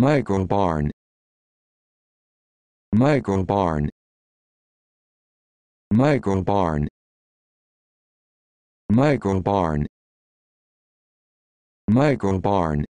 Micro Barn Micro Barn Micro Barn Micro Barn Micro Barn